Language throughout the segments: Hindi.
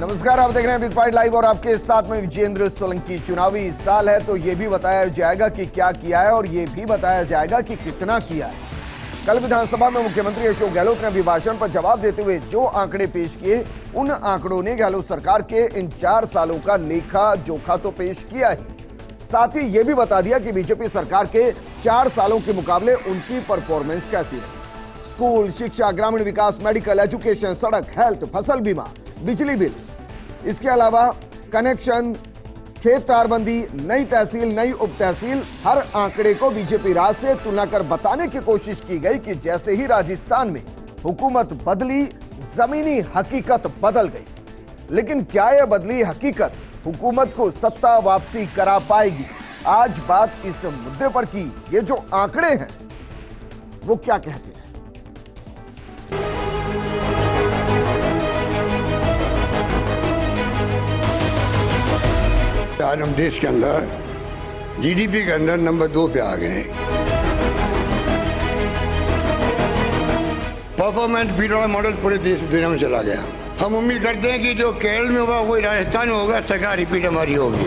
नमस्कार आप देख रहे हैं बिग फाइट लाइव और आपके साथ में विजेंद्र सोलंकी चुनावी इस साल है तो ये भी बताया जाएगा कि क्या किया है और ये भी बताया जाएगा कि कितना किया है कल विधानसभा में मुख्यमंत्री अशोक गहलोत ने अभिभाषण पर जवाब देते हुए जो आंकड़े पेश किए उन आंकड़ों ने गहलोत सरकार के इन चार सालों का लेखा जोखा तो पेश किया ही साथ ही ये भी बता दिया कि बीजेपी सरकार के चार सालों के मुकाबले उनकी परफॉर्मेंस कैसी है स्कूल शिक्षा ग्रामीण विकास मेडिकल एजुकेशन सड़क हेल्थ फसल बीमा बिजली बिल इसके अलावा कनेक्शन खेत तारबंदी नई तहसील नई उप तहसील हर आंकड़े को बीजेपी राज से तुलना कर बताने की कोशिश की गई कि जैसे ही राजस्थान में हुकूमत बदली जमीनी हकीकत बदल गई लेकिन क्या यह बदली हकीकत हुकूमत को सत्ता वापसी करा पाएगी आज बात इस मुद्दे पर की ये जो आंकड़े हैं वो क्या कहते हैं आज हम देश के अंदर जीडीपी के अंदर नंबर दो पे आ गए हैं परफॉर्मेंस बीडोड़ा मॉडल पूरे देश दुनिया में चला गया हम उम्मीद करते हैं कि जो केरल में होगा वही राजस्थान में होगा सरकार रिपीट हमारी होगी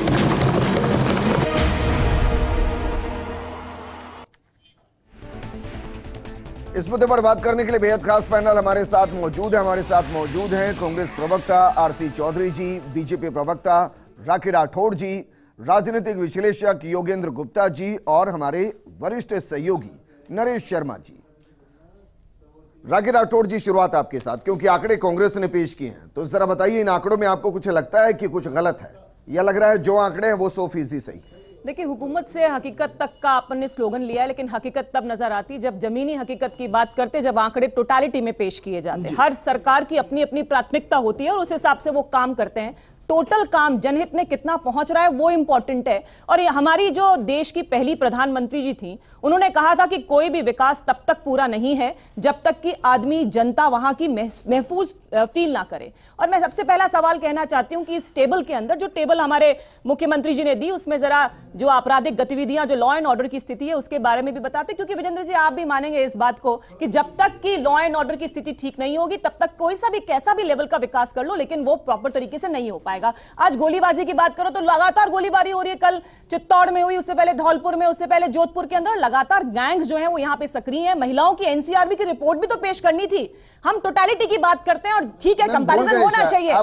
इस मुद्दे पर बात करने के लिए बेहद खास पैनल हमारे साथ मौजूद है हमारे साथ मौजूद हैं कांग्रेस प्रवक्ता आरसी चौधरी जी बीजेपी प्रवक्ता राखी राठौड़ जी राजनीतिक विश्लेषक योगेंद्र गुप्ता जी और हमारे वरिष्ठ सहयोगी नरेश शर्मा जी राखी राठौड़ जी शुरुआत आपके साथ क्योंकि आंकड़े कांग्रेस ने पेश किए हैं तो जरा बताइए इन आंकड़ों में आपको कुछ लगता है कि कुछ गलत है या लग रहा है जो आंकड़े हैं वो सौ फीसदी सही है देखिए हुकूमत से हकीकत तक का अपन ने स्लोगन लिया है लेकिन हकीकत तब नजर आती जब जमीनी हकीकत की बात करते जब आंकड़े टोटालिटी में पेश किए जाते हैं हर सरकार की अपनी अपनी प्राथमिकता होती है और उस हिसाब से वो काम करते हैं टोटल काम जनहित में कितना पहुंच रहा है वो इंपॉर्टेंट है और ये हमारी जो देश की पहली प्रधानमंत्री जी थी उन्होंने कहा था कि कोई भी विकास तब तक पूरा नहीं है जब तक कि आदमी जनता वहां की महफूज फील ना करे और मैं सबसे पहला सवाल कहना चाहती हूं कि इस टेबल के अंदर जो टेबल हमारे मुख्यमंत्री जी ने दी उसमें जरा जो आपराधिक गतिविधियां जो लॉ एंड ऑर्डर की स्थिति है उसके बारे में भी बताते क्योंकि विजेंद्र जी आप भी मानेंगे इस बात को कि जब तक की लॉ एंड ऑर्डर की स्थिति ठीक नहीं होगी तब तक कोई सा भी कैसा भी लेवल का विकास कर लो लेकिन वो प्रॉपर तरीके से नहीं हो पाएगा आएगा आज गोलीबाजी की बात करो तो लगातार गोलीबारी हो रही है कल चित्तौड़ में हुई उससे पहले धौलपुर में उससे पहले जोधपुर के अंदर लगातार गैंग्स जो है वो यहाँ पे सक्रिय है महिलाओं की एनसीआरबी की रिपोर्ट भी तो पेश करनी थी हम टोटेलिटी की बात करते हैं और ठीक है कंपेरिजन होना चाहिए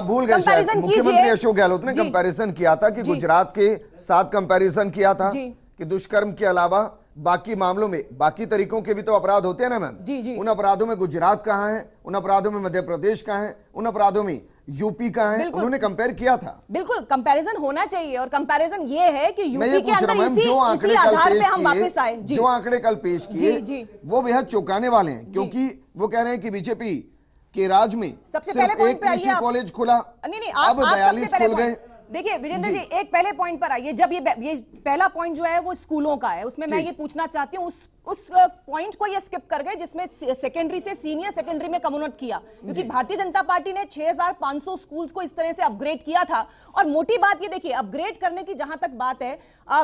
मुख्यमंत्री अशोक गहलोत ने कंपेरिजन किया था कि गुजरात के साथ कंपेरिजन किया था कि दुष्कर्म के अलावा बाकी मामलों में बाकी तरीकों के भी तो अपराध होते हैं ना मैम उन अपराधों में गुजरात कहाँ है उन अपराधों में मध्य प्रदेश कहाँ है उन अपराधों में यूपी का है उन्होंने कंपेयर किया था बिल्कुल कंपैरिजन होना चाहिए और कंपैरिजन ये है कि यूपी के अंदर इसी, जो आंकड़े कल पेश हम जो आंकड़े कल पेश किए वो बेहद चौंकाने वाले हैं क्योंकि वो कह रहे हैं कि बीजेपी के राज में सबसे पहले एक कृषि कॉलेज खुला नहीं नहीं अब बयालीस खुल गए देखिए विजेंद्र जी एक पहले पॉइंट पर आइए जब ये ये पहला पॉइंट जो है वो स्कूलों का है उसमें मैं ये पूछना चाहती हूँ उस उस पॉइंट को ये स्किप कर गए जिसमें सेकेंडरी से सीनियर सेकेंडरी में कम्युनेट किया क्योंकि भारतीय जनता पार्टी ने 6500 स्कूल्स को इस तरह से अपग्रेड किया था और मोटी बात ये देखिए अपग्रेड करने की जहां तक बात है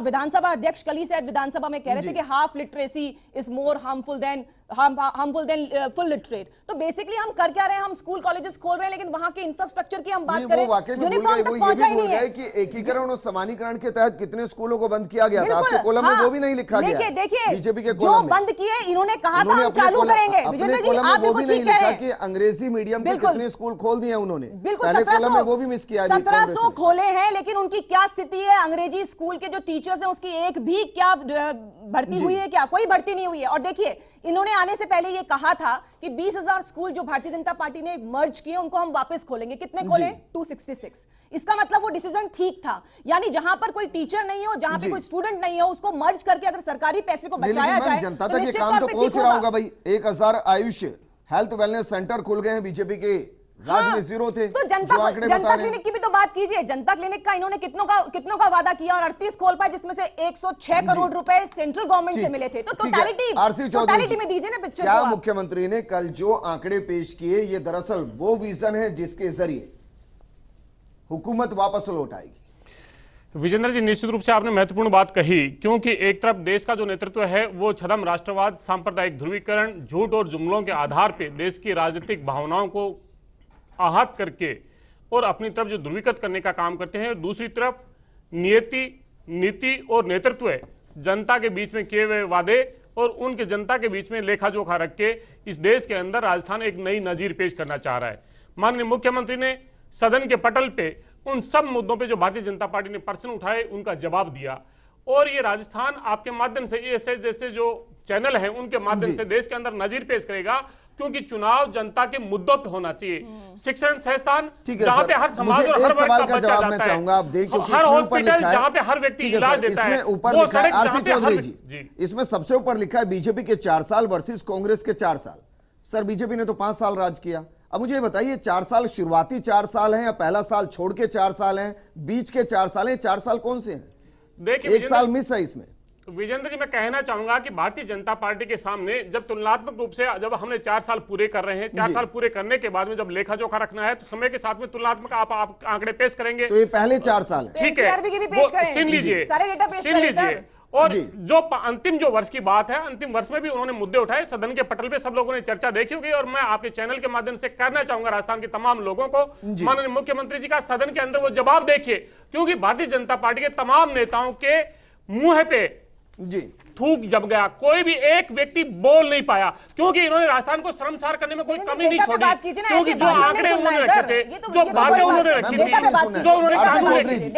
विधानसभा अध्यक्ष कली से विधानसभा में कह रहे थे कि half literacy is more harmful than harmful than full literate तो बेसिकली हम कर क्या रहे हैं हम स्कूल कॉलेजेस खोल रहे हैं लेकिन वहां के इंफ्रास्ट्रक्चर की हम बात करें यूनिफॉर्म तक पहुंचा ही नहीं है कि एकीकरण और समानीकरण के तहत कितने स्कूलों को बंद किया गया था आपके कोलम में वो हाँ। भी नहीं लिखा गया देखिए बीजेपी के वो बंद किए इन्होंने कहा था हम चालू करेंगे विजेंद्र जी आप बिल्कुल ठीक कह रहे हैं अंग्रेजी मीडियम के कितने स्कूल खोल दिए उन्होंने बिल्कुल कॉलम में वो भी मिस किया सत्रह सौ खोले हैं लेकिन उनकी क्या स्थिति है अंग्रेजी स्कूल के जो टीचर्स हैं उसकी एक भी क्या भर्ती हुई है क्या कोई भर्ती नहीं हुई है और देखिए इन्होंने आने से पहले ये कहा था कि 20,000 स्कूल जो भारतीय जनता पार्टी ने मर्ज किए उनको हम वापस खोलेंगे कितने खोले 266 इसका मतलब वो डिसीजन ठीक था यानी जहां पर कोई टीचर नहीं हो जहां पे कोई स्टूडेंट नहीं हो उसको मर्ज करके अगर सरकारी पैसे को बचाया जाए जनता तो तक ये काम तो पहुंच रहा होगा भाई एक आयुष हेल्थ वेलनेस सेंटर खुल गए हैं बीजेपी के राज्य हाँ, में जीरो थे तो जनता जनता क्लिनिक की भी तो बात कीजिए जनता क्लिनिक का इन्होंने कितनों का कितनों का वादा किया और 38 खोल पाए जिसमें से 106 करोड़ रुपए सेंट्रल गवर्नमेंट से मिले थे तो आरसी में दीजिए ना पिक्चर क्या मुख्यमंत्री ने कल जो आंकड़े पेश किए ये दरअसल वो विजन है जिसके जरिए हुकूमत वापस लौट आएगी विजेंद्र जी निश्चित रूप से आपने महत्वपूर्ण बात कही क्योंकि एक तरफ देश का जो नेतृत्व है वो छदम राष्ट्रवाद सांप्रदायिक ध्रुवीकरण झूठ और जुमलों के आधार पर देश की राजनीतिक भावनाओं को आहत करके और अपनी तरफ जो ध्रुवीकृत करने का काम करते हैं दूसरी तरफ नियति नीति और नेतृत्व जनता के बीच में किए हुए वादे और उनके जनता के बीच में लेखा जोखा रख के इस देश के अंदर राजस्थान एक नई नजीर पेश करना चाह रहा है माननीय मुख्यमंत्री ने सदन के पटल पे उन सब मुद्दों पे जो भारतीय जनता पार्टी ने प्रश्न उठाए उनका जवाब दिया और ये राजस्थान आपके माध्यम से ऐसे जैसे जो चैनल है उनके माध्यम से देश के अंदर नजीर पेश करेगा क्योंकि चुनाव जनता के मुद्दों पे होना चाहिए हम्म। शिक्षण संस्थान जहाँ पे हर समाज और हर वर्ग का बच्चा जाता है आप हाँ, हर हॉस्पिटल जहाँ पे हर व्यक्ति इलाज देता है ऊपर चौधरी जी इसमें सबसे ऊपर लिखा है बीजेपी के चार साल वर्सेज कांग्रेस के चार साल सर बीजेपी ने तो पांच साल राज किया अब मुझे बताइए चार साल शुरुआती चार साल हैं या पहला साल छोड़ के चार साल हैं बीच के चार साल हैं चार साल कौन से हैं देखिए एक साल मिस है इसमें विजेंद्र जी मैं कहना चाहूंगा कि भारतीय जनता पार्टी के सामने जब तुलनात्मक रूप से जब हमने चार साल पूरे कर रहे हैं चार साल पूरे करने के बाद में जब लेखा जोखा रखना है तो समय के साथ में तुलनात्मक आप, आंकड़े पेश करेंगे तो ये पहले चार साल ठीक है, तो सुन लीजिए सुन लीजिए और जो अंतिम जो वर्ष की बात है अंतिम वर्ष में भी उन्होंने मुद्दे उठाए सदन के पटल पे सब लोगों ने चर्चा देखी होगी और मैं आपके चैनल के माध्यम से करना चाहूंगा राजस्थान के तमाम लोगों को माननीय मुख्यमंत्री जी का सदन के अंदर वो जवाब देखिए क्योंकि भारतीय जनता पार्टी के तमाम नेताओं के मुंह पे जी थूक जब गया कोई भी एक व्यक्ति बोल नहीं पाया क्योंकि इन्होंने राजस्थान को श्रमसार करने में कोई कमी नहीं छोड़ी क्योंकि जो आंकड़े उन्होंने रखे थे तो जो बातें उन्होंने रखी थी जो उन्होंने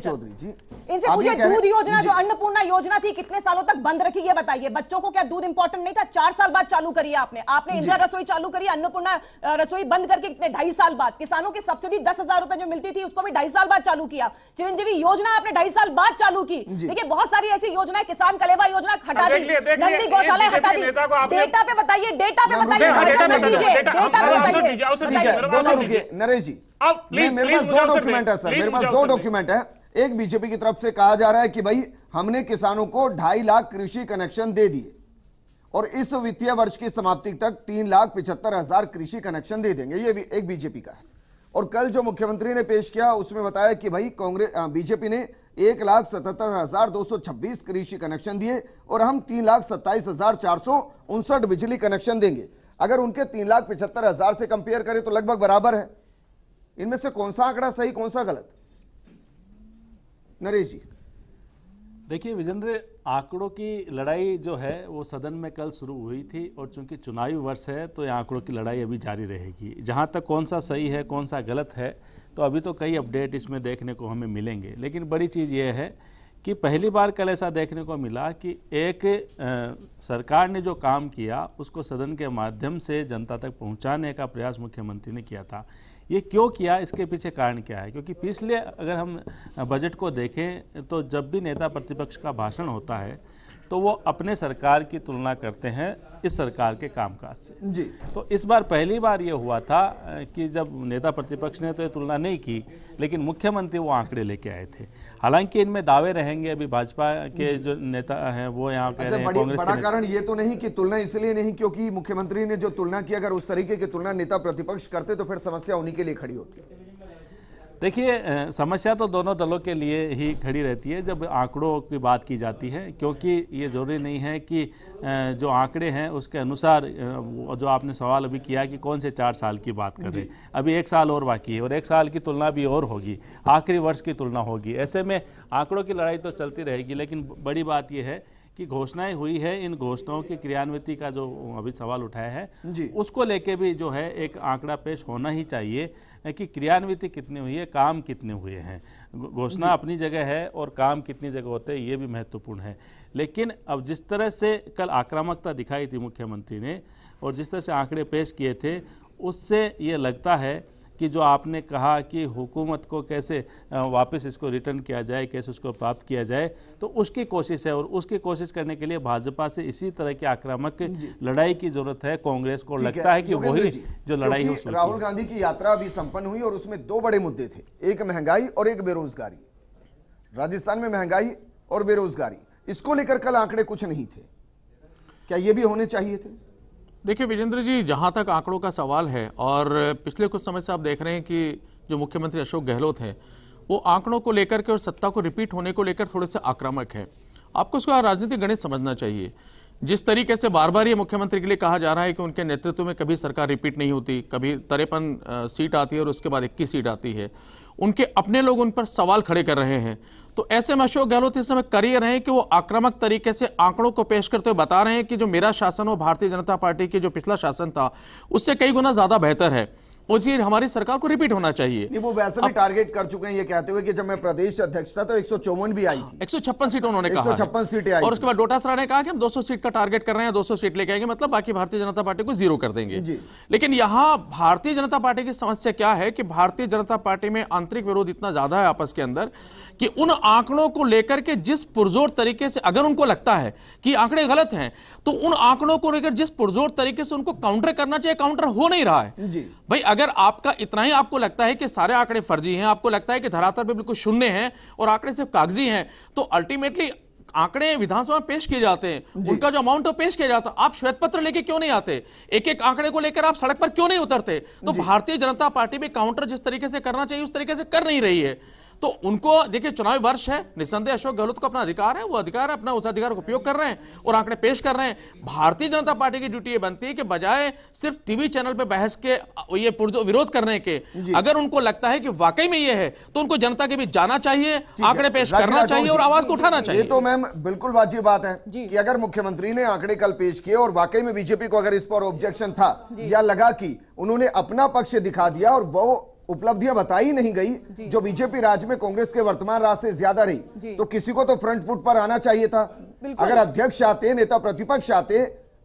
चौधरी जी इनसे पूछे दूध योजना जो अन्नपूर्णा योजना थी कितने सालों तक बंद रखी ये बताइए बच्चों को क्या दूध इंपॉर्टेंट नहीं था चार साल बाद चालू करिए आपने आपने इंदिरा रसोई चालू करी अन्नपूर्णा रसोई बंद करके कितने ढाई साल बाद किसानों की सब्सिडी दस हजार रुपए जो मिलती थी उसको भी ढाई साल बाद चालू किया चिरंजीवी योजना आपने ढाई साल बाद चालू की देखिए बहुत सारी ऐसी योजनाएं किसान कलेवा योजना हटा दी नंदी गौशाला हटा दी डेटा पे बताइए डेटा पे बताइए डेटा पे बताइए नरेश जी अब मेरे पास दो डॉक्यूमेंट है सर मेरे पास दो डॉक्यूमेंट है एक बीजेपी की तरफ से कहा जा रहा है कि भाई हमने किसानों को ढाई लाख कृषि कनेक्शन दे दिए और इस वित्तीय वर्ष की समाप्ति तक तीन लाख पिछहत्तर हजार कृषि कनेक्शन दे देंगे ये भी एक बीजेपी का है और कल जो मुख्यमंत्री ने पेश किया उसमें बताया कि भाई कांग्रेस बीजेपी ने एक लाख सतहत्तर हजार दो सौ छब्बीस कृषि कनेक्शन दिए और हम तीन लाख सत्ताईस हजार चार सौ उनसठ बिजली कनेक्शन देंगे अगर उनके तीन लाख पिछहत्तर हजार से कंपेयर करें तो लगभग बराबर है इनमें से कौन सा आंकड़ा सही कौन सा गलत नरेश जी देखिए विजेंद्र आंकड़ों की लड़ाई जो है वो सदन में कल शुरू हुई थी और चूंकि चुनावी वर्ष है तो ये आंकड़ों की लड़ाई अभी जारी रहेगी जहाँ तक कौन सा सही है कौन सा गलत है तो अभी तो कई अपडेट इसमें देखने को हमें मिलेंगे लेकिन बड़ी चीज़ ये है कि पहली बार कल ऐसा देखने को मिला कि एक आ, सरकार ने जो काम किया उसको सदन के माध्यम से जनता तक पहुंचाने का प्रयास मुख्यमंत्री ने किया था ये क्यों किया इसके पीछे कारण क्या है क्योंकि पिछले अगर हम बजट को देखें तो जब भी नेता प्रतिपक्ष का भाषण होता है तो वो अपने सरकार की तुलना करते हैं इस सरकार के कामकाज से जी तो इस बार पहली बार ये हुआ था कि जब नेता प्रतिपक्ष ने तो ये तुलना नहीं की लेकिन मुख्यमंत्री वो आंकड़े लेके आए थे हालांकि इनमें दावे रहेंगे अभी भाजपा के जो नेता हैं वो यहाँ कह अच्छा, रहे हैं कांग्रेस बड़ा कारण ये तो नहीं कि तुलना इसलिए नहीं क्योंकि मुख्यमंत्री ने जो तुलना की अगर उस तरीके की तुलना नेता प्रतिपक्ष करते तो फिर समस्या उन्हीं के लिए खड़ी होती है देखिए समस्या तो दोनों दलों के लिए ही खड़ी रहती है जब आंकड़ों की बात की जाती है क्योंकि ये ज़रूरी नहीं है कि जो आंकड़े हैं उसके अनुसार जो आपने सवाल अभी किया कि कौन से चार साल की बात करें अभी एक साल और बाकी है और एक साल की तुलना भी और होगी आखिरी वर्ष की तुलना होगी ऐसे में आंकड़ों की लड़ाई तो चलती रहेगी लेकिन बड़ी बात यह है की घोषणाएं हुई है इन घोषणाओं की क्रियान्विति का जो अभी सवाल उठाया है उसको लेके भी जो है एक आंकड़ा पेश होना ही चाहिए कि क्रियान्विति कितनी हुई है काम कितने हुए हैं घोषणा अपनी जगह है और काम कितनी जगह होते हैं ये भी महत्वपूर्ण है लेकिन अब जिस तरह से कल आक्रामकता दिखाई थी मुख्यमंत्री ने और जिस तरह से आंकड़े पेश किए थे उससे ये लगता है कि जो आपने कहा कि हुकूमत को कैसे वापस इसको रिटर्न किया जाए कैसे उसको प्राप्त किया जाए तो उसकी कोशिश है और उसकी कोशिश करने के लिए भाजपा से इसी तरह की आक्रामक लड़ाई की जरूरत है कांग्रेस को लगता है कि वही जो लड़ाई है राहुल गांधी की यात्रा अभी संपन्न हुई और उसमें दो बड़े मुद्दे थे एक महंगाई और एक बेरोजगारी राजस्थान में महंगाई और बेरोजगारी इसको लेकर कल आंकड़े कुछ नहीं थे क्या ये भी होने चाहिए थे देखिए विजेंद्र जी जहाँ तक आंकड़ों का सवाल है और पिछले कुछ समय से आप देख रहे हैं कि जो मुख्यमंत्री अशोक गहलोत हैं वो आंकड़ों को लेकर के और सत्ता को रिपीट होने को लेकर थोड़े से आक्रामक है आपको उसका राजनीतिक गणित समझना चाहिए जिस तरीके से बार बार ये मुख्यमंत्री के लिए कहा जा रहा है कि उनके नेतृत्व में कभी सरकार रिपीट नहीं होती कभी तरेपन सीट आती है और उसके बाद इक्कीस सीट आती है उनके अपने लोग उन पर सवाल खड़े कर रहे हैं तो ऐसे में अशोक गहलोत इस समय कर रहे हैं कि वो आक्रामक तरीके से आंकड़ों को पेश करते हुए बता रहे हैं कि जो मेरा शासन वो भारतीय जनता पार्टी की जो पिछला शासन था उससे कई गुना ज्यादा बेहतर है और हमारी सरकार को रिपीट होना चाहिए नहीं वो वैसे भी टारगेट कर चुके हैं ये कहते हुए कि जब मैं प्रदेश अध्यक्ष था तो एक भी आई थी एक सीट उन्होंने कहा छप्पन सीटें आई और उसके बाद डोटासरा ने कहा कि हम 200 सीट का टारगेट कर रहे हैं 200 सीट लेके आएंगे मतलब बाकी भारतीय जनता पार्टी को जीरो कर देंगे लेकिन यहाँ भारतीय जनता पार्टी की समस्या क्या है कि भारतीय जनता पार्टी में आंतरिक विरोध इतना ज्यादा है आपस के अंदर कि उन आंकड़ों को लेकर के जिस पुरजोर तरीके से अगर उनको लगता है कि आंकड़े गलत हैं तो उन आंकड़ों को लेकर जिस पुरजोर तरीके से उनको काउंटर करना चाहिए काउंटर हो नहीं रहा है जी। भाई अगर आपका इतना ही आपको लगता है कि सारे आंकड़े फर्जी हैं आपको लगता है कि धरातल पर बिल्कुल शून्य है और आंकड़े सिर्फ कागजी हैं तो अल्टीमेटली आंकड़े विधानसभा में पेश किए जाते हैं उनका जो अमाउंट पेश किया जाता है आप श्वेत पत्र लेके क्यों नहीं आते एक एक आंकड़े को लेकर आप सड़क पर क्यों नहीं उतरते तो भारतीय जनता पार्टी भी काउंटर जिस तरीके से करना चाहिए उस तरीके से कर नहीं रही है तो उनको देखिए चुनावी वर्ष है निसंदेह अशोक गहलोत को अपना अधिकार है वो अधिकार अपना उस अधिकार का उपयोग कर रहे हैं और आंकड़े पेश कर रहे हैं भारतीय जनता पार्टी की ड्यूटी ये बनती है कि बजाय सिर्फ टीवी चैनल पर बहस के ये विरोध करने के अगर उनको लगता है कि वाकई में ये है तो उनको जनता के बीच जाना चाहिए आंकड़े पेश करना चाहिए और आवाज को उठाना चाहिए तो मैम बिल्कुल वाजिब बात है कि अगर मुख्यमंत्री ने आंकड़े कल पेश किए और वाकई में बीजेपी को अगर इस पर ऑब्जेक्शन था या लगा कि उन्होंने अपना पक्ष दिखा दिया और वो उपलब्धियां बताई नहीं गई जो बीजेपी राज्य में कांग्रेस के वर्तमान राज से ज्यादा रही तो किसी को तो फ्रंट फुट पर आना चाहिए था अगर अध्यक्ष आते नेता प्रतिपक्ष आते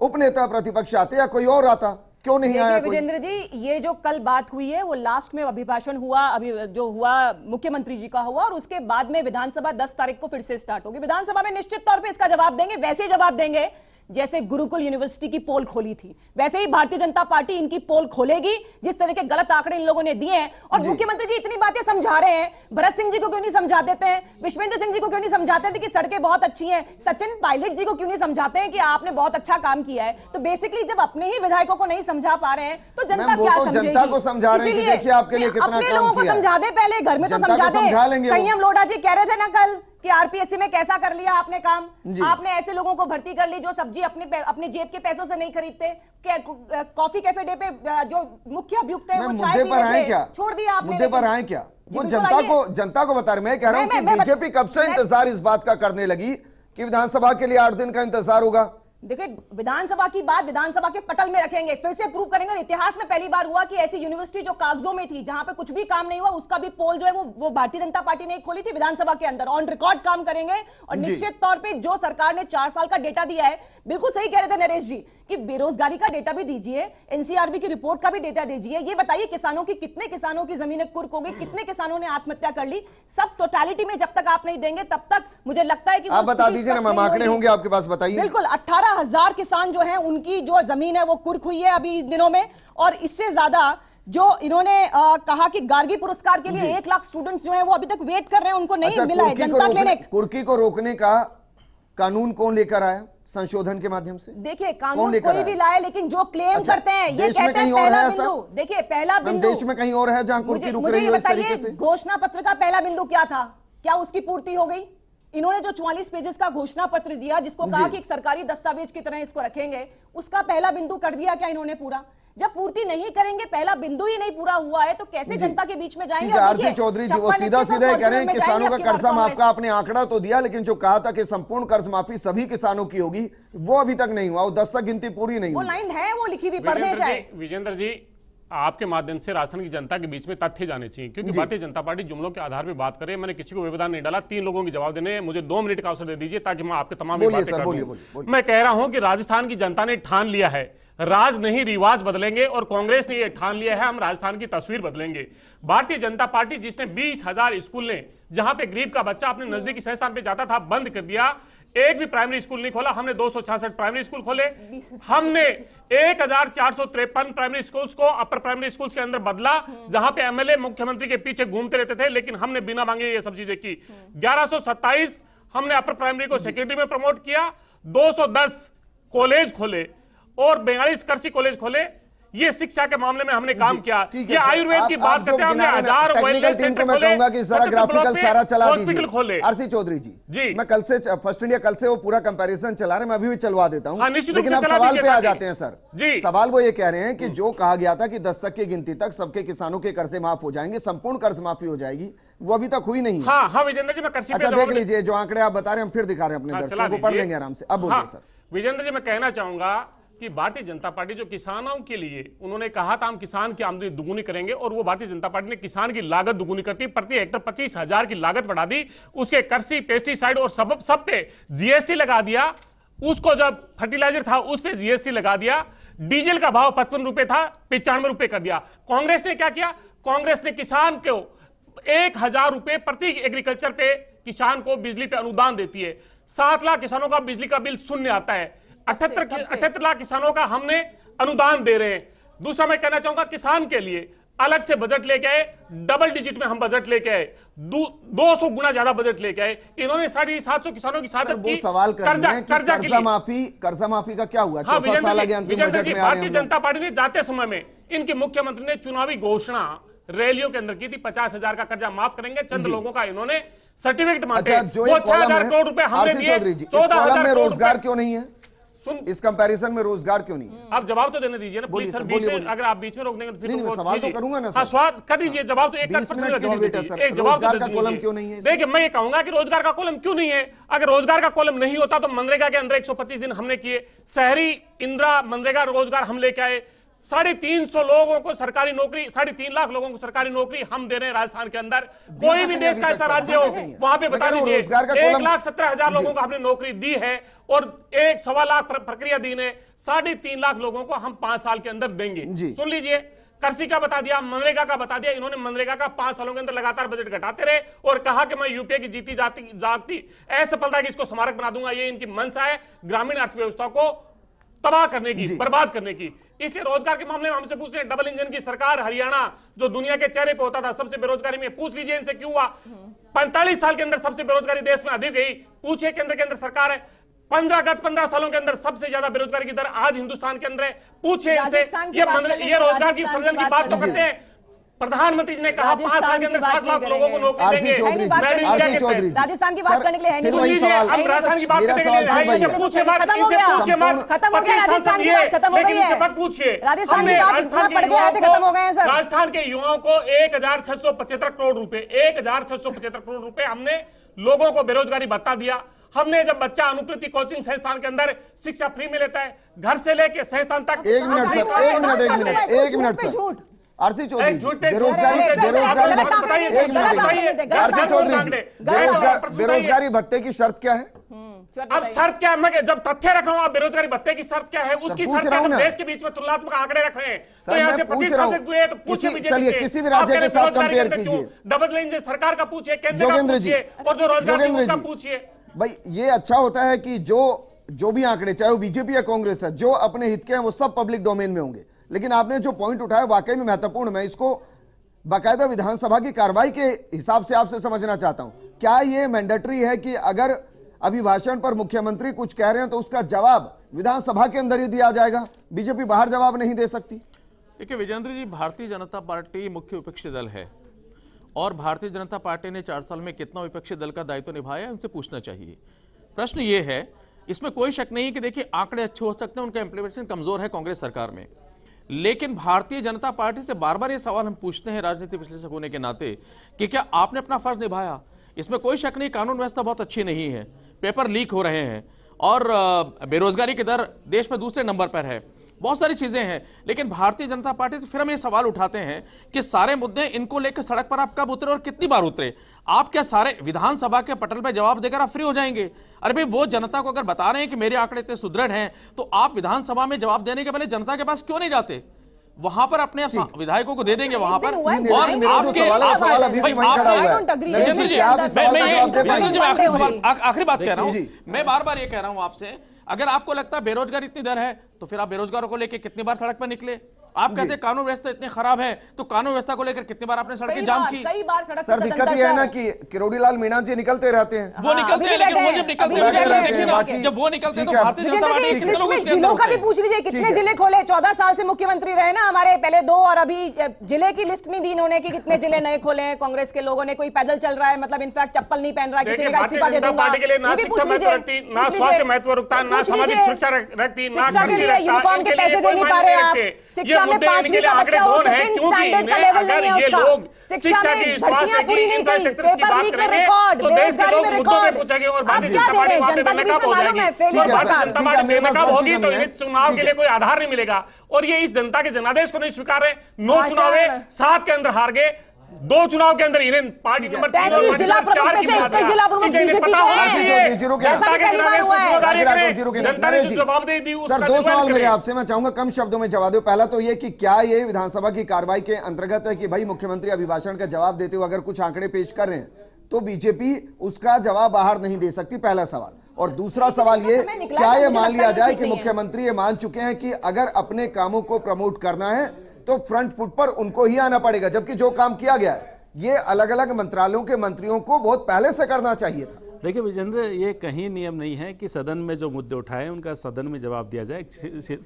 उपनेता प्रतिपक्ष आते या कोई और आता क्यों नहीं आया विजेंद्र जी ये जो कल बात हुई है वो लास्ट में अभिभाषण हुआ अभी जो हुआ मुख्यमंत्री जी का हुआ और उसके बाद में विधानसभा 10 तारीख को फिर से स्टार्ट होगी विधानसभा में निश्चित तौर पे इसका जवाब देंगे वैसे जवाब देंगे जैसे गुरुकुल यूनिवर्सिटी की पोल खोली थी वैसे ही भारतीय जनता पार्टी इनकी पोल खोलेगी जिस तरह के गलत आंकड़े इन लोगों ने दिए हैं और मुख्यमंत्री जी इतनी बातें समझा रहे हैं भरत सिंह जी को क्यों नहीं समझा देते हैं विश्वेंद्र सिंह जी को क्यों नहीं समझाते थे कि सड़कें बहुत अच्छी हैं सचिन पायलट जी को क्यों नहीं समझाते हैं कि आपने बहुत अच्छा काम किया है तो बेसिकली जब अपने ही विधायकों को नहीं समझा पा रहे हैं तो जनता क्या तो जनता को समझा रहे हैं देखिए आपके लिए कितना लोगों को समझा दे पहले घर में तो समझा दे संयम लोडा जी कह रहे थे ना कल कि आरपीएससी में कैसा कर लिया आपने काम आपने ऐसे लोगों को भर्ती कर ली जो सब्जी अपने अपने जेब के पैसों से नहीं खरीदते कॉफी कैफे डे पे जो मुख्य अभियुक्त है वो चाय पर आए क्या छोड़ दिया आपने मुद्दे पर आए क्या वो जनता को जनता को बता रहे मैं कह रहा हूँ बीजेपी कब से इंतजार इस बात का करने लगी कि विधानसभा के लिए आठ दिन का इंतजार होगा देखिए विधानसभा की बात विधानसभा के पटल में रखेंगे फिर से प्रूव करेंगे इतिहास में पहली बार हुआ कि ऐसी यूनिवर्सिटी जो कागजों में थी जहां पे कुछ भी काम नहीं हुआ उसका भी पोल जो है वो वो भारतीय जनता पार्टी ने खोली थी विधानसभा के अंदर ऑन रिकॉर्ड काम करेंगे और निश्चित तौर पे जो सरकार ने चार साल का डेटा दिया है बिल्कुल सही कह रहे थे नरेश जी की बेरोजगारी का डेटा भी दीजिए एनसीआरबी की रिपोर्ट का भी डेटा दीजिए ये बताइए किसानों की कितने किसानों की जमीनें कुर्क हो गई कितने किसानों ने आत्महत्या कर ली सब टोटालिटी में जब तक आप नहीं देंगे तब तक मुझे लगता है कि आप बता दीजिए ना आंकड़े होंगे आपके पास बताइए बिल्कुल अट्ठारह पंद्रह हजार किसान जो हैं उनकी जो जमीन है वो कुर्क हुई है अभी दिनों में और इससे ज्यादा जो इन्होंने आ, कहा कि गार्गी पुरस्कार के लिए एक लाख स्टूडेंट्स जो हैं वो अभी तक वेट कर रहे हैं उनको नहीं अच्छा, मिला है जनता क्लिनिक कुर्की को रोकने का कानून कौन लेकर आया संशोधन के माध्यम से देखिए कानून कोई भी लाए लेकिन जो क्लेम अच्छा, करते हैं ये कहते हैं पहला है बिंदु देखिए पहला बिंदु देश में कहीं और है जहां कुर्की रुक रही है घोषणा पत्र का पहला बिंदु क्या था क्या उसकी पूर्ति हो गई इन्होंने जो 44 पेजेस का घोषणा पत्र दिया जिसको कहा कि एक सरकारी दस्तावेज की तरह इसको रखेंगे उसका पहला बिंदु कर दिया क्या इन्होंने पूरा जब पूर्ति नहीं करेंगे पहला बिंदु ही नहीं पूरा हुआ है तो कैसे जनता के बीच में जाएंगे आरसी चौधरी जी वो सीधा सीधा कह रहे हैं किसानों का कर्ज माफ का आपने आंकड़ा तो दिया लेकिन जो कहा था कि संपूर्ण कर्ज माफी सभी किसानों की होगी वो अभी तक नहीं हुआ वो दस तक गिनती पूरी नहीं वो लाइन है वो लिखी हुई पढ़ने जाए विजेंद्र जी आपके माध्यम से राजस्थान की जनता के बीच में तथ्य जाने चाहिए क्योंकि भारतीय जनता पार्टी जुमलों के आधार पर बात करे मैंने किसी को व्यवधान नहीं डाला तीन लोगों के जवाब देने मुझे दो मिनट का अवसर दे दीजिए ताकि मैं आपके तमाम मैं कह रहा हूं कि राजस्थान की जनता ने ठान लिया है राज नहीं रिवाज बदलेंगे और कांग्रेस ने यह ठान लिया है हम राजस्थान की तस्वीर बदलेंगे भारतीय जनता पार्टी जिसने बीस हजार स्कूल ने जहां पे गरीब का बच्चा अपने नजदीकी संस्थान पे जाता था बंद कर दिया एक भी प्राइमरी स्कूल नहीं खोला हमने दो प्राइमरी स्कूल खोले हमने एक प्राइमरी स्कूल्स को अपर प्राइमरी स्कूल्स के अंदर बदला हम्म। जहां पे एमएलए मुख्यमंत्री के पीछे घूमते रहते थे लेकिन हमने बिना मांगे ये सब चीजें की हम्म। ग्यारह हमने अपर प्राइमरी को सेकेंडरी हम्म। में प्रमोट किया 210 कॉलेज खोले और बयालीस कृषि कॉलेज खोले ये शिक्षा के मामले में हमने काम किया ये आयुर्वेद की बात करते हैं हजार टेक्निकल टीम को मैं कहूंगा कि सारा ग्राफिकल सारा चला हॉस्पिटल खोले आरसी चौधरी जी जी मैं कल से फर्स्ट इंडिया कल से वो पूरा कंपैरिजन चला रहे मैं अभी भी चलवा देता हूँ हाँ, लेकिन आप सवाल पे आ जाते हैं सर जी सवाल वो ये कह रहे हैं कि हम्म। जो कहा गया था कि दशक की गिनती तक सबके किसानों के कर्जे माफ हो जाएंगे संपूर्ण कर्ज माफी हो जाएगी वो अभी तक हुई नहीं हाँ हाँ विजेंद्र जी मैं अच्छा देख लीजिए जो आंकड़े आप बता रहे हैं हम फिर दिखा रहे हैं अपने हाँ, दर्शकों को पढ़ लेंगे आराम से अब हाँ, बोलिए सर विजेंद्र जी मैं कहना चाहूंगा कि भारतीय जनता पार्टी जो किसानों के लिए उन्होंने कहा था हम किसान की आमदनी दुगुनी करेंगे और वो भारतीय जनता पार्टी ने किसान की लागत दुगुनी करती प्रति हेक्टर पच्चीस हजार की लागत बढ़ा दी उसके कृषि पेस्टिसाइड और सब सब पे जीएसटी लगा दिया उसको जब फर्टिलाइजर था उस पर जीएसटी लगा दिया डीजल का भाव पचपन रुपए था पिचानवे रुपए कर दिया कांग्रेस ने क्या किया कांग्रेस ने किसान को एक हजार रुपए प्रति एग्रीकल्चर पे किसान को बिजली पे अनुदान देती है सात लाख किसानों का बिजली का बिल शून्य आता है अठहत्तर अठहत्तर लाख किसानों का हमने अनुदान दे रहे हैं दूसरा मैं कहना चाहूंगा किसान के लिए अलग से बजट लेके आए डबल डिजिट में हम बजट लेके आए दो सौ गुना ज्यादा बजट लेके आए इन्होंने साढ़े सात सौ किसानों की साथ की सवाल कर्जा कर्जा कर्जा माफी कर्जा माफी का क्या हुआ हाँ, भारतीय जनता पार्टी ने जाते समय में इनके मुख्यमंत्री ने चुनावी घोषणा रैलियों के अंदर की थी पचास हजार का कर्जा माफ करेंगे चंद लोगों का इन्होंने सर्टिफिकेट मांगे अच्छा, छह हजार करोड़ रुपए हमने दिए चौदह हजार रोजगार क्यों नहीं है सुन इस कंपैरिजन में रोजगार क्यों नहीं हम्म। आप जवाब तो देने दीजिए ना प्लीज सर बीच में अगर आप बीच में रोक देंगे तो फिर नहीं, सवाल तो करूंगा ना हाँ, सवाल कर दीजिए जवाब तो एक एक जवाब तो का कॉलम क्यों नहीं है देखिए मैं ये कहूंगा कि रोजगार का कॉलम क्यों नहीं है अगर रोजगार का कॉलम नहीं होता तो मनरेगा के अंदर 125 दिन हमने किए शहरी इंदिरा मनरेगा रोजगार हम लेके आए साढ़े तीन सौ लोगों को सरकारी नौकरी साढ़े तीन लाख लोगों को सरकारी नौकरी हम दे रहे हैं राजस्थान के अंदर कोई भी देश का ऐसा राज्य हो वहां पे बता दीजिए एक लाख सत्रह हजार लोगों को हमने नौकरी दी है और एक सवा लाख प्रक्रिया दी है साढ़े तीन लाख लोगों को हम पांच साल के अंदर देंगे सुन लीजिए करसी का बता दिया मनरेगा का बता दिया इन्होंने मनरेगा का पांच सालों के अंदर लगातार बजट घटाते रहे और कहा कि मैं यूपीए की जीती जाती जागती असफलता की इसको स्मारक बना दूंगा ये इनकी मंशा है ग्रामीण अर्थव्यवस्था को तबाह करने की बर्बाद करने की इसलिए रोजगार के मामले में हमसे पूछ रहे हैं डबल इंजन की सरकार हरियाणा जो दुनिया के चेहरे पे होता था सबसे बेरोजगारी में पूछ लीजिए इनसे क्यों हुआ पैंतालीस साल के अंदर सबसे बेरोजगारी देश में अधिक गई पूछे केंद्र के अंदर सरकार है पंद्रह गत पंद्रह सालों के अंदर सबसे ज्यादा बेरोजगारी की दर आज हिंदुस्तान के अंदर है पूछे इनसे ये तो रोजगार की सृजन की बात तो करते हैं प्रधानमंत्री जी ने कहा पांच साल के अंदर सात लाख लोगों को नौकरी देंगे चौधरी राजस्थान की बात करने के लिए राजस्थान की बात करने के लिए पूछे मत इनसे पूछे खत्म हो गया राजस्थान की बात खत्म हो गई है पूछिए राजस्थान की बात इतना पड़ गया है खत्म हो गए हैं सर राजस्थान के युवाओं को करोड़ रुपए करोड़ रुपए हमने लोगों को बेरोजगारी भत्ता दिया हमने जब बच्चा अनुकृति कोचिंग संस्थान के अंदर शिक्षा फ्री में लेता है घर से लेके संस्थान तक एक मिनट सर एक मिनट एक मिनट एक मिनट सर आरसी चौधरी बेरोजगारी बेरोजगारी एक आरसी चौधरी बेरोजगारी भत्ते की शर्त क्या है हम्म, अब शर्त क्या मैं जब तथ्य रख रहा हूँ आप बेरोजगारी भत्ते की शर्त क्या है उसकी शर्त है देश के बीच में तुलनात्मक आंकड़े रख तो रहे हैं तो यहाँ से पच्चीस साल से तो पूछे चलिए किसी भी राज्य के साथ कंपेयर कीजिए डबल लाइन से सरकार का पूछिए केंद्र का पूछिए और जो रोजगार का पूछिए भाई ये अच्छा होता है कि जो जो भी आंकड़े चाहे वो बीजेपी या कांग्रेस है जो अपने हित के हैं वो सब पब्लिक डोमेन में होंगे लेकिन आपने जो पॉइंट उठाया वाकई में महत्वपूर्ण मैं इसको बाकायदा विधानसभा की कार्रवाई के हिसाब से आपसे समझना चाहता हूं क्या ये मैंडेटरी है कि अगर अभिभाषण पर मुख्यमंत्री कुछ कह रहे हैं तो उसका जवाब विधानसभा के अंदर ही दिया जाएगा बीजेपी बाहर जवाब नहीं दे सकती देखिए विजेंद्र जी भारतीय जनता पार्टी मुख्य विपक्षी दल है और भारतीय जनता पार्टी ने चार साल में कितना विपक्षी दल का दायित्व तो निभाया उनसे पूछना चाहिए प्रश्न ये है इसमें कोई शक नहीं है कि देखिए आंकड़े अच्छे हो सकते हैं उनका इम्प्लीमेंटेशन कमजोर है कांग्रेस सरकार में लेकिन भारतीय जनता पार्टी से बार बार ये सवाल हम पूछते हैं राजनीति विश्लेषक होने के नाते कि क्या आपने अपना फर्ज निभाया इसमें कोई शक नहीं कानून व्यवस्था बहुत अच्छी नहीं है पेपर लीक हो रहे हैं और बेरोजगारी की दर देश में दूसरे नंबर पर है बहुत सारी चीज़ें हैं लेकिन भारतीय जनता पार्टी से फिर हम ये सवाल उठाते हैं कि सारे मुद्दे इनको लेकर सड़क पर आप कब उतरे और कितनी बार उतरे आप क्या सारे विधानसभा के पटल पर जवाब देकर आप फ्री हो जाएंगे अरे भाई वो जनता को अगर बता रहे हैं कि मेरे आंकड़े इतने सुदृढ़ हैं तो आप विधानसभा में जवाब देने के पहले जनता के पास क्यों नहीं जाते वहां पर अपने आप विधायकों को दे देंगे वहां पर और आपके आखिरी बात कह रहा हूँ मैं बार बार ये कह रहा हूँ आपसे अगर आपको लगता है बेरोजगारी इतनी दर है तो फिर आप बेरोजगारों को लेकर कितनी बार सड़क पर निकले आप कहते हैं कानून व्यवस्था इतनी खराब है तो कानून व्यवस्था को लेकर कितनी बार आपने सड़कें जाम की कई बार सड़क सर दिक्कत ये है ना कि किरोड़ी लाल मीणा जी निकलते रहते हैं वो हाँ, निकलते हैं लेकिन वो जब निकलते हैं जब वो निकलते हैं तो भारतीय जनता पार्टी जिलों का भी पूछ लीजिए कितने जिले खोले चौदह साल से मुख्यमंत्री रहे ना हमारे पहले दो और अभी जिले की लिस्ट नहीं दी इन्होंने की कितने जिले नए खोले हैं कांग्रेस के लोगों ने कोई पैदल चल रहा है मतलब इनफैक्ट चप्पल नहीं पहन रहा है किसी का इस्तीफा दे दूंगा शिक्षा के लिए यूनिफॉर्म के पैसे दे नहीं पा रहे आप शिक्षा शिक्षा में पांचवी का बच्चा हो सेकंड स्टैंडर्ड का लेवल नहीं है उसका शिक्षा में भर्तियां पूरी नहीं पेपर लीक में रिकॉर्ड तो बेरोजगारी में रिकॉर्ड आप क्या दे रहे हैं जनता के बीच में मालूम है फेलियर होगी तो चुनाव के लिए कोई आधार नहीं मिलेगा और ये इस जनता के जनादेश को नहीं स्वीकार रहे नौ चुनाव सात के अंदर हार गए दो चुनाव के अंदर इन्हें पार्टी के जनता सर दो सवाल मेरे आपसे मैं चाहूंगा कम शब्दों में जवाब दो पहला तो ये कि क्या ये विधानसभा की कार्रवाई के अंतर्गत है कि भाई मुख्यमंत्री अभिभाषण का जवाब देते हुए अगर कुछ आंकड़े पेश कर रहे हैं तो बीजेपी उसका जवाब बाहर नहीं दे सकती पहला सवाल और दूसरा सवाल ये क्या ये मान लिया जाए कि मुख्यमंत्री ये मान चुके हैं कि अगर अपने कामों को प्रमोट करना है तो फ्रंट फुट पर उनको ही आना पड़ेगा जबकि जो काम किया गया है ये अलग अलग मंत्रालयों के मंत्रियों को बहुत पहले से करना चाहिए था देखिए विजेंद्र ये कहीं नियम नहीं है कि सदन में जो मुद्दे उठाए उनका सदन में जवाब दिया जाए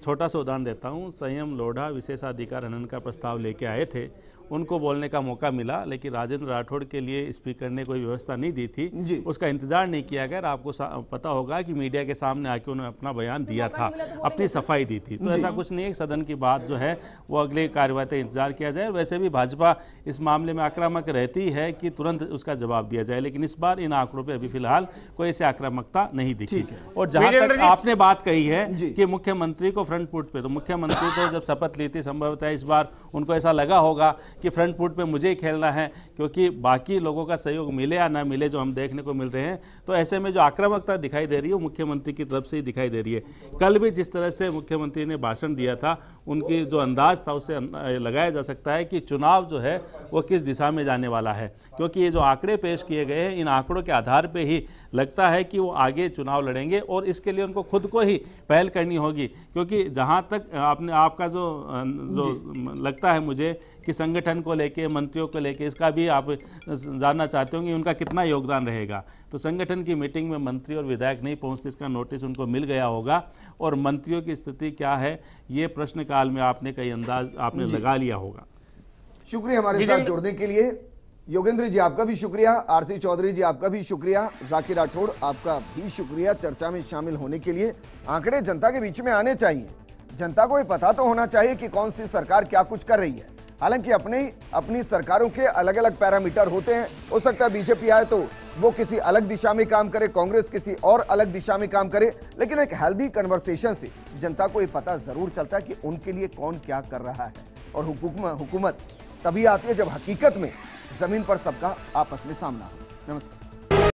छोटा सा उदाहरण देता हूँ संयम लोढ़ा विशेषाधिकार हनन का प्रस्ताव लेके आए थे उनको बोलने का मौका मिला लेकिन राजेंद्र राठौड़ के लिए स्पीकर ने कोई व्यवस्था नहीं दी थी उसका इंतजार नहीं किया गया आपको पता होगा कि मीडिया के सामने आके उन्होंने अपना बयान तो दिया था तो अपनी सफाई दी थी तो ऐसा कुछ नहीं है सदन की बात जो है वो अगले कार्यवाही तक इंतजार किया जाए वैसे भी भाजपा इस मामले में आक्रामक रहती है कि तुरंत उसका जवाब दिया जाए लेकिन इस बार इन आंकड़ों पर अभी फिलहाल कोई ऐसी आक्रामकता नहीं दिखी और जहां तक आपने बात कही है कि मुख्यमंत्री को फ्रंट फुट पे तो मुख्यमंत्री को जब शपथ ली थी संभवतः इस बार उनको ऐसा लगा होगा कि फ्रंट फुट पे मुझे ही खेलना है क्योंकि बाकी लोगों का सहयोग मिले या ना मिले जो हम देखने को मिल रहे हैं तो ऐसे में जो आक्रामकता दिखाई दे रही है वो मुख्यमंत्री की तरफ से ही दिखाई दे रही है कल भी जिस तरह से मुख्यमंत्री ने भाषण दिया था उनकी जो अंदाज था उसे अं, लगाया जा सकता है कि चुनाव जो है वो किस दिशा में जाने वाला है क्योंकि ये जो आंकड़े पेश किए गए हैं इन आंकड़ों के आधार पर ही लगता है कि वो आगे चुनाव लड़ेंगे और इसके लिए उनको खुद को ही पहल करनी होगी क्योंकि जहाँ तक आपने आपका जो अं, जो लगता है मुझे कि संगठन को लेके मंत्रियों को लेके इसका भी आप जानना चाहते होंगे उनका कितना योगदान रहेगा तो संगठन की मीटिंग में मंत्री और विधायक नहीं पहुंचते इसका नोटिस उनको मिल गया होगा और मंत्रियों की स्थिति क्या है ये प्रश्न काल में आपने कई अंदाज आपने लगा लिया होगा शुक्रिया हमारे साथ जोड़ने के लिए योगेंद्र जी आपका भी शुक्रिया आरसी चौधरी जी आपका भी शुक्रिया जाकिर राठौड़ आपका भी शुक्रिया चर्चा में शामिल होने के लिए आंकड़े जनता के बीच में आने चाहिए जनता को ये पता तो होना चाहिए कि कौन सी सरकार क्या कुछ कर रही है हालांकि अपने अपनी सरकारों के अलग अलग पैरामीटर होते हैं हो सकता है बीजेपी आए तो वो किसी अलग दिशा में काम करे कांग्रेस किसी और अलग दिशा में काम करे लेकिन एक हेल्दी कन्वर्सेशन से जनता को ये पता जरूर चलता है कि उनके लिए कौन क्या कर रहा है और हुकूमत तभी आती है जब हकीकत में जमीन पर सबका आपस में सामना हो नमस्कार